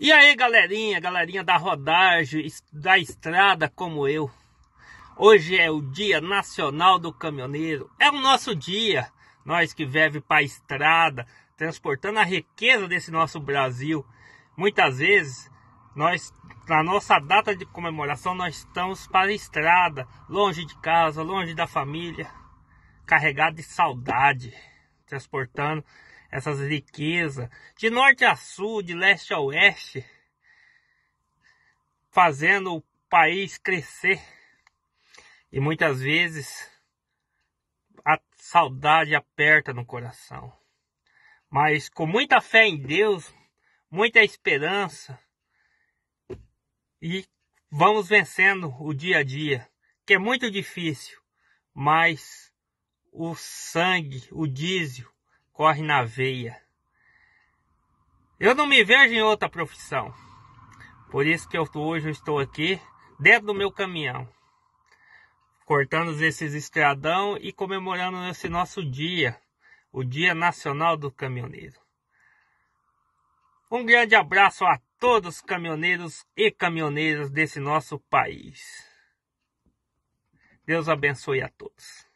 E aí, galerinha, galerinha da rodagem, da estrada como eu. Hoje é o Dia Nacional do Caminhoneiro. É o nosso dia. Nós que vivemos para a estrada, transportando a riqueza desse nosso Brasil. Muitas vezes, nós na nossa data de comemoração, nós estamos para a estrada, longe de casa, longe da família, carregado de saudade transportando essas riquezas de norte a sul, de leste a oeste, fazendo o país crescer. E muitas vezes a saudade aperta no coração. Mas com muita fé em Deus, muita esperança e vamos vencendo o dia a dia, que é muito difícil, mas o sangue, o diesel corre na veia. Eu não me vejo em outra profissão. Por isso que eu tô, hoje eu estou aqui dentro do meu caminhão, cortando esses estradão e comemorando esse nosso dia, o Dia Nacional do Caminhoneiro. Um grande abraço a todos os caminhoneiros e caminhoneiras desse nosso país. Deus abençoe a todos.